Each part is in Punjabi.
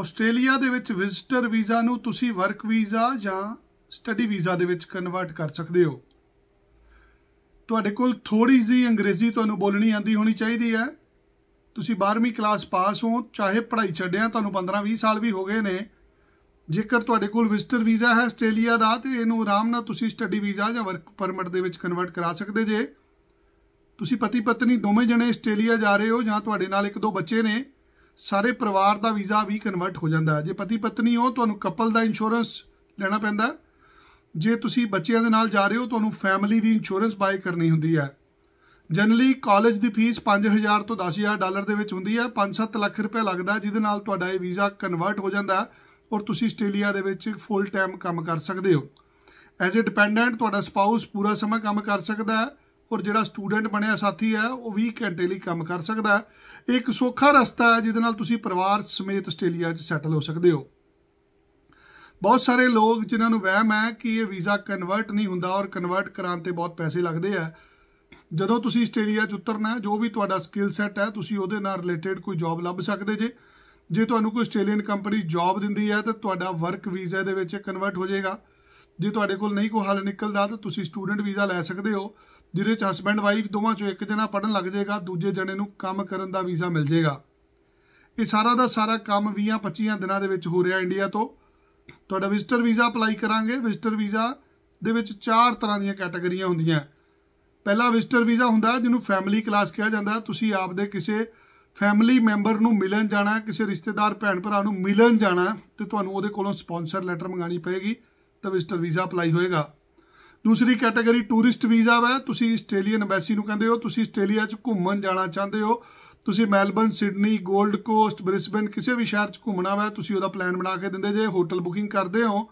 ਆਸਟ੍ਰੇਲੀਆ ਦੇ ਵਿੱਚ ਵਿਜ਼ਿਟਰ ਵੀਜ਼ਾ ਨੂੰ ਤੁਸੀਂ ਵਰਕ ਵੀਜ਼ਾ ਜਾਂ ਸਟੱਡੀ ਵੀਜ਼ਾ ਦੇ ਵਿੱਚ ਕਨਵਰਟ ਕਰ ਸਕਦੇ ਹੋ ਤੁਹਾਡੇ ਕੋਲ ਥੋੜੀ ਜੀ ਅੰਗਰੇਜ਼ੀ ਤੁਹਾਨੂੰ ਬੋਲਣੀ ਆਂਦੀ ਹੋਣੀ ਚਾਹੀਦੀ ਹੈ ਤੁਸੀਂ 12ਵੀਂ ਕਲਾਸ ਪਾਸ ਹੋ ਚਾਹੇ ਪੜ੍ਹਾਈ ਛੱਡਿਆ ਤੁਹਾਨੂੰ 15-20 ਸਾਲ ਵੀ ਹੋ ਗਏ ਨੇ ਜੇਕਰ ਤੁਹਾਡੇ ਕੋਲ ਵਿਜ਼ਟਰ ਵੀਜ਼ਾ ਹੈ ਆਸਟ੍ਰੇਲੀਆ ਦਾ ਤੇ ਇਹਨੂੰ ਆਰਾਮ ਨਾਲ ਤੁਸੀਂ ਸਟੱਡੀ ਵੀਜ਼ਾ ਜਾਂ ਵਰਕ ਪਰਮਿਟ ਦੇ ਵਿੱਚ ਕਨਵਰਟ ਕਰਾ ਸਕਦੇ ਜੇ ਤੁਸੀਂ ਪਤੀ ਪਤਨੀ ਦੋਵੇਂ ਜਣੇ ਆਸਟ੍ਰੇਲੀਆ ਜਾ ਰਹੇ ਹੋ ਜਾਂ ਤੁਹਾਡੇ ਨਾਲ ਇੱਕ ਦੋ ਬੱਚੇ ਨੇ ਸਾਰੇ ਪਰਿਵਾਰ ਦਾ ਵੀਜ਼ਾ ਵੀ ਕਨਵਰਟ ਹੋ ਜਾਂਦਾ ਜੇ ਪਤੀ ਪਤਨੀ ਹੋ ਤੁਹਾਨੂੰ ਕਪਲ ਦਾ ਇੰਸ਼ੋਰੈਂਸ ਲੈਣਾ ਪੈਂਦਾ ਜੇ ਤੁਸੀਂ ਬੱਚਿਆਂ ਦੇ ਨਾਲ ਜਾ ਰਹੇ ਹੋ ਤੁਹਾਨੂੰ ਫੈਮਿਲੀ ਦੀ ਇੰਸ਼ੋਰੈਂਸ ਬਾਈ ਕਰਨੀ ਹੁੰਦੀ ਹੈ ਜਨਰਲੀ ਕਾਲਜ ਦੀ ਫੀਸ 5000 ਤੋਂ 10000 ਡਾਲਰ ਦੇ ਵਿੱਚ ਹੁੰਦੀ ਹੈ 5-7 ਲੱਖ ਰੁਪਏ ਲੱਗਦਾ ਜਿਹਦੇ ਨਾਲ ਤੁਹਾਡਾ ਇਹ ਵੀਜ਼ਾ ਕਨਵਰਟ ਹੋ ਜਾਂਦਾ ਔਰ ਤੁਸੀਂ ਆਸਟ੍ਰੇਲੀਆ ਦੇ ਵਿੱਚ ਫੁੱਲ ਟਾਈਮ ਕੰਮ ਕਰ ਸਕਦੇ ਹੋ ਐਜ਼ ਅ ਡਿਪੈਂਡੈਂਟ ਤੁਹਾਡਾ ਸਪਾਊਸ ਪੂਰਾ ਸਮਾਂ ਕੰਮ ਕਰ ਸਕਦਾ ਹੈ ਔਰ ਜਿਹੜਾ ਸਟੂਡੈਂਟ ਬਣਿਆ ਸਾਥੀ ਹੈ ਉਹ 20 ਘੰਟੇ ਲਈ ਕੰਮ ਕਰ ਸਕਦਾ ਇੱਕ ਸੌਖਾ ਰਸਤਾ ਹੈ ਜਿਹਦੇ ਨਾਲ ਤੁਸੀਂ ਪਰਿਵਾਰ ਸਮੇਤ ਆਸਟ੍ਰੇਲੀਆ 'ਚ ਸੈਟਲ ਹੋ ਸਕਦੇ ਹੋ ਬਹੁਤ ਸਾਰੇ ਲੋਕ ਜਿਨ੍ਹਾਂ ਨੂੰ ਵਹਿਮ ਹੈ ਕਿ ਇਹ ਵੀਜ਼ਾ ਕਨਵਰਟ ਨਹੀਂ ਹੁੰਦਾ ਔਰ ਕਨਵਰਟ ਕਰਾਉਣ ਤੇ ਬਹੁਤ ਪੈਸੇ ਲੱਗਦੇ ਆ ਜਦੋਂ ਤੁਸੀਂ ਆਸਟ੍ਰੇਲੀਆ 'ਚ ਉਤਰਨਾ ਜੋ ਵੀ ਤੁਹਾਡਾ ਸਕਿੱਲ ਸੈਟ ਹੈ ਤੁਸੀਂ ਉਹਦੇ ਨਾਲ ਰਿਲੇਟਡ ਕੋਈ ਜੌਬ ਲੱਭ ਸਕਦੇ ਜੇ ਜੇ ਤੁਹਾਨੂੰ ਕੋਈ ਆਸਟ੍ਰੇਲੀਅਨ ਕੰਪਨੀ ਜੌਬ ਦਿੰਦੀ ਹੈ ਤਾਂ ਤੁਹਾਡਾ ਵਰਕ ਵੀਜ਼ਾ ਦੇ ਵਿੱਚ ਕਨਵਰਟ ਹੋ ਜਾਏਗਾ ਜੇ ਤੁਹਾਡੇ ਕੋਲ ਨਹੀਂ ਕੋਈ ਹੱਲ ਨਿਕਲਦਾ ਤਾਂ ਤੁਸੀਂ ਸਟੂਡੈਂਟ ਵੀਜ਼ਾ ਲੈ ਸਕਦੇ ਹੋ ਜਿਹਦੇ ਚ ਹਸਬੰਡ ਵਾਈਫ ਦੋਵਾਂ ਚੋਂ ਇੱਕ ਜਣਾ ਪੜਨ ਲੱਗ ਜਾਏਗਾ ਦੂਜੇ ਜਣੇ ਨੂੰ ਕੰਮ ਕਰਨ ਦਾ ਵੀਜ਼ਾ ਮਿਲ ਜਾਏਗਾ ਇਹ ਸਾਰਾ ਦਾ ਸਾਰਾ ਕੰਮ 20 25 ਦਿਨਾਂ ਦੇ ਵਿੱਚ ਹੋ ਰਿਹਾ ਇੰਡੀਆ ਤੋਂ ਤੁਹਾਡਾ ਵਿਜ਼ਟਰ ਵੀਜ਼ਾ ਅਪਲਾਈ ਕਰਾਂਗੇ ਵਿਜ਼ਟਰ ਵੀਜ਼ਾ ਦੇ ਵਿੱਚ ਚਾਰ ਤਰ੍ਹਾਂ ਦੀਆਂ ਕੈਟਾਗਰੀਆਂ ਹੁੰਦੀਆਂ ਪਹਿਲਾ ਵਿਜ਼ਟਰ ਵੀਜ਼ਾ ਹੁੰਦਾ ਜਿਹਨੂੰ ਫੈਮਿਲੀ ਕਲਾਸ ਕਿਹਾ ਜਾਂਦਾ ਤੁਸੀਂ ਆਪਦੇ ਕਿਸੇ ਫੈਮਿਲੀ ਮੈਂਬਰ ਨੂੰ ਮਿਲਣ ਜਾਣਾ ਕਿਸੇ ਰਿਸ਼ਤੇਦਾਰ ਭੈਣ ਭਰਾ ਨੂੰ ਮਿਲਣ ਜਾਣਾ ਤੇ ਤੁਹਾਨੂੰ ਉਹਦੇ ਕੋਲੋਂ ਸਪਾਂਸਰ ਲੈਟਰ ਮੰਗਾਣੀ ਪਏਗੀ ਤਾਂ ਵਿਜ਼ਟਰ ਵੀਜ਼ਾ ਅਪਲਾਈ ਹੋਏਗਾ ਦੂਸਰੀ ਕੈਟਾਗਰੀ ਟੂਰਿਸਟ ਵੀਜ਼ਾ ਹੈ ਤੁਸੀਂ ਆਸਟ੍ਰੇਲੀਅਨ ਐਮਬੈਸੀ ਨੂੰ ਕਹਿੰਦੇ ਹੋ ਤੁਸੀਂ ਆਸਟ੍ਰੇਲੀਆ 'ਚ ਘੁੰਮਣ ਜਾਣਾ ਚਾਹੁੰਦੇ ਹੋ ਤੁਸੀਂ Melbourne Sydney gold coast Brisbane ਕਿਸੇ ਵੀ ਸ਼ਹਿਰ 'ਚ ਘੁੰਮਣਾ ਹੈ ਤੁਸੀਂ ਉਹਦਾ ਪਲਾਨ ਬਣਾ ਕੇ ਦਿੰਦੇ ਜੇ ਹੋਟਲ ਬੁਕਿੰਗ ਕਰਦੇ ਹੋ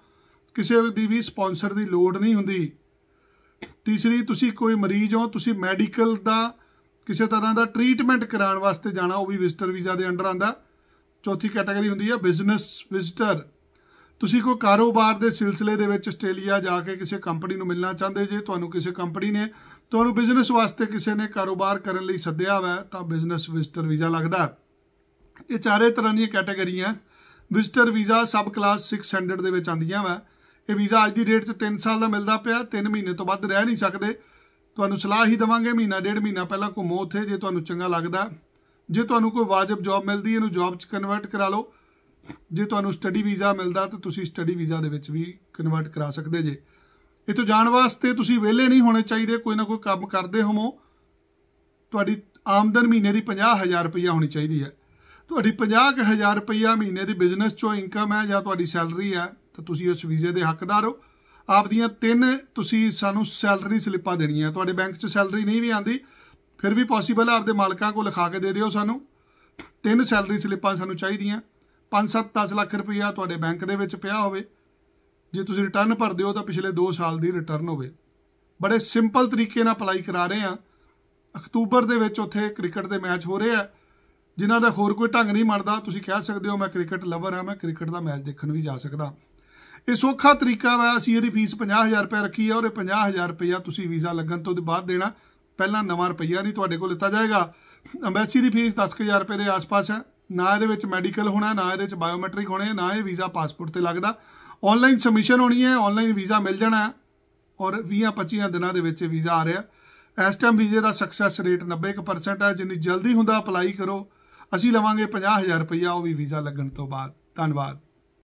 ਕਿਸੇ ਦੀ ਵੀ ਸਪਾਂਸਰ ਦੀ ਲੋੜ ਨਹੀਂ ਹੁੰਦੀ ਤੀਸਰੀ ਤੁਸੀਂ ਕੋਈ ਮਰੀਜ਼ ਹੋ ਤੁਸੀਂ ਮੈਡੀਕਲ ਦਾ ਕਿਸੇ ਤਰ੍ਹਾਂ ਦਾ ਟ੍ਰੀਟਮੈਂਟ ਕਰਾਉਣ ਵਾਸਤੇ ਜਾਣਾ ਉਹ ਵੀ ਵਿਜ਼ਟਰ ਵੀਜ਼ਾ ਦੇ ਅੰਡਰ ਆਂਦਾ ਚੌਥੀ ਕੈਟਾਗਰੀ ਹੁੰਦੀ ਹੈ ਬਿਜ਼ਨਸ ਵਿਜ਼ਟਰ ਤੁਸੀਂ ਕੋਈ ਕਾਰੋਬਾਰ ਦੇ ਸਿਲਸਿਲੇ ਦੇ ਵਿੱਚ ਆਸਟ੍ਰੇਲੀਆ ਜਾ ਕੇ ਕਿਸੇ ਕੰਪਨੀ ਨੂੰ ਮਿਲਣਾ ਚਾਹੁੰਦੇ ਜੇ ਤੁਹਾਨੂੰ ਕਿਸੇ ਕੰਪਨੀ ਨੇ ਤੁਹਾਨੂੰ ਬਿਜ਼ਨਸ ਵਾਸਤੇ ਕਿਸੇ ਨੇ ਕਾਰੋਬਾਰ ਕਰਨ ਲਈ ਸੱਦਿਆ ਹੋਇਆ ਤਾਂ ਬਿਜ਼ਨਸ ਵਿਜ਼ਟਰ ਵੀਜ਼ਾ ਲੱਗਦਾ ਇਹ ਚਾਰੇ ਤਰ੍ਹਾਂ ਦੀਆਂ ਕੈਟਾਗਰੀਆਂ ਵਿਜ਼ਟਰ ਵੀਜ਼ਾ ਸਬ ਕਲਾਸ 600 ਦੇ ਵਿੱਚ ਆਂਦੀਆਂ ਵਾ ਇਹ ਵੀਜ਼ਾ ਅੱਜ ਦੀ ਡੇਟ 'ਚ 3 ਸਾਲ ਦਾ ਮਿਲਦਾ ਪਿਆ 3 ਮਹੀਨੇ ਤੋਂ ਵੱਧ ਰਹਿ ਨਹੀਂ ਸਕਦੇ ਤੁਹਾਨੂੰ ਸਲਾਹ ਹੀ ਦਵਾਂਗੇ ਮਹੀਨਾ ਡੇਢ ਮਹੀਨਾ ਪਹਿਲਾਂ ਘੁੰਮੋ ਉੱਥੇ ਜੇ ਤੁਹਾਨੂੰ ਚੰਗਾ ਲੱਗਦਾ ਜੇ ਤੁਹਾਨੂੰ ਕੋਈ ਵਾਜਬ ਜੌਬ ਮਿਲਦੀ ਇਹਨੂੰ ਜੌਬ 'ਚ ਕਨਵਰਟ ਕਰਾ ਲਓ ਜੇ ਤੁਹਾਨੂੰ ਸਟੱਡੀ ਵੀਜ਼ਾ ਮਿਲਦਾ ਤਾਂ ਤੁਸੀਂ ਸਟੱਡੀ ਵੀਜ਼ਾ ਦੇ ਵਿੱਚ ਵੀ ਕਨਵਰਟ ਕਰਾ ਸਕਦੇ ਜੇ ਤੋਂ ਜਾਣ ਵਾਸਤੇ ਤੁਸੀਂ ਵਿਹਲੇ ਨਹੀਂ ਹੋਣੇ ਚਾਹੀਦੇ ਕੋਈ ਨਾ ਕੋਈ ਕੰਮ ਕਰਦੇ ਹੋਵੋ ਤੁਹਾਡੀ ਆਮਦਨ ਮਹੀਨੇ ਦੀ 50000 ਰੁਪਇਆ ਹੋਣੀ ਚਾਹੀਦੀ ਹੈ ਤੁਹਾਡੀ 50000 ਰੁਪਇਆ ਮਹੀਨੇ ਦੀ ਬਿਜ਼ਨਸ ਚੋਂ ਇਨਕਮ ਹੈ ਜਾਂ ਤੁਹਾਡੀ ਸੈਲਰੀ ਹੈ ਤਾਂ ਤੁਸੀਂ ਉਸ ਵੀਜ਼ੇ ਦੇ ਹੱਕਦਾਰ ਹੋ ਆਪ ਦੀਆਂ ਤਿੰਨ ਤੁਸੀਂ ਸਾਨੂੰ ਸੈਲਰੀ ਸਲਿੱਪਾਂ ਦੇਣੀਆਂ ਤੁਹਾਡੇ ਬੈਂਕ 'ਚ ਸੈਲਰੀ ਨਹੀਂ ਵੀ ਆਂਦੀ ਫਿਰ ਵੀ ਪੋਸੀਬਲ ਹੈ ਆਪਦੇ ਮਾਲਕਾਂ ਕੋਲ ਲਿਖਾ ਕੇ ਦੇ ਦਿਓ ਸਾਨੂੰ ਤਿੰਨ ਸੈਲਰੀ ਸਲਿੱਪਾਂ ਸਾਨੂੰ ਚਾਹੀਦੀਆਂ 5-7-10 ਲੱਖ ਰੁਪਇਆ ਤੁਹਾਡੇ ਬੈਂਕ ਦੇ ਵਿੱਚ ਪਿਆ ਹੋਵੇ ਜੇ ਤੁਸੀਂ ਰਿਟਰਨ ਭਰਦੇ ਹੋ ਤਾਂ ਪਿਛਲੇ 2 ਸਾਲ ਦੀ ਰਿਟਰਨ ਹੋਵੇ ਬੜੇ ਸਿੰਪਲ ਤਰੀਕੇ ਨਾਲ ਅਪਲਾਈ ਕਰਾ ਰਹੇ ਆ ਅਕਤੂਬਰ ਦੇ ਵਿੱਚ ਉੱਥੇ ਕ੍ਰਿਕਟ ਦੇ ਮੈਚ ਹੋ ਰਹੇ ਆ ਜਿਨ੍ਹਾਂ ਦਾ ਹੋਰ ਕੋਈ ਢੰਗ ਨਹੀਂ ਮੰਨਦਾ ਤੁਸੀਂ ਕਹਿ ਸਕਦੇ ਹੋ ਮੈਂ ਕ੍ਰਿਕਟ ਲਵਰ ਆ ਮੈਂ ਕ੍ਰਿਕਟ ਦਾ ਮੈਚ ਦੇਖਣ ਵੀ ਜਾ ਸਕਦਾ ਇਹ ਸੌਖਾ ਤਰੀਕਾ ਵਾ ਅਸੀਂ ਇਹਦੀ ਫੀਸ 50000 ਰੁਪਏ ਰੱਖੀ ਆ ਔਰ ਇਹ 50000 ਰੁਪਇਆ ਤੁਸੀਂ ਵੀਜ਼ਾ ਲੱਗਣ ਤੋਂ ਬਾਅਦ ਦੇਣਾ ਪਹਿਲਾਂ ਨਵਾਂ ਰੁਪਇਆ ਨਹੀਂ ਤੁਹਾਡੇ ਕੋਲ ਲਿੱਤਾ ਜਾਏਗਾ ਐਮਬੈਸੀ ਦੀ ਫੀਸ 10000 ਰੁਪਏ ਦੇ ਆਸ-ਪਾਸ ਹੈ ਨਾ ਇਹਦੇ ਵਿੱਚ ਮੈਡੀਕਲ ਹੋਣਾ ਨਾ ਇਹਦੇ ਵਿੱਚ ਬਾਇਓਮੈਟ੍ਰਿਕ ਹੋਣੇ ਨਾ ਇਹ ਵੀਜ਼ਾ ਪਾਸਪੋਰਟ ਤੇ ਲੱਗਦਾ ਆਨਲਾਈਨ ਸਬਮਿਸ਼ਨ ਹੋਣੀ ਹੈ ਆਨਲਾਈਨ ਵੀਜ਼ਾ ਮਿਲ ਜਾਣਾ ਔਰ 20-25 ਦਿਨਾਂ ਦੇ ਵਿੱਚ ਵੀਜ਼ਾ ਆ ਰਿਹਾ ਇਸ ਟਾਈਮ ਵੀਜ਼ੇ ਦਾ ਸਕਸੈਸ ਰੇਟ 90% ਹੈ ਜਿੰਨੀ ਜਲਦੀ ਹੁੰਦਾ ਅਪਲਾਈ ਕਰੋ ਅਸੀਂ ਲਵਾਂਗੇ 50000 ਰੁਪਇਆ ਉਹ ਵੀ ਵੀਜ਼ਾ ਲੱਗਣ ਤੋਂ ਬਾਅਦ ਧੰਨਵਾਦ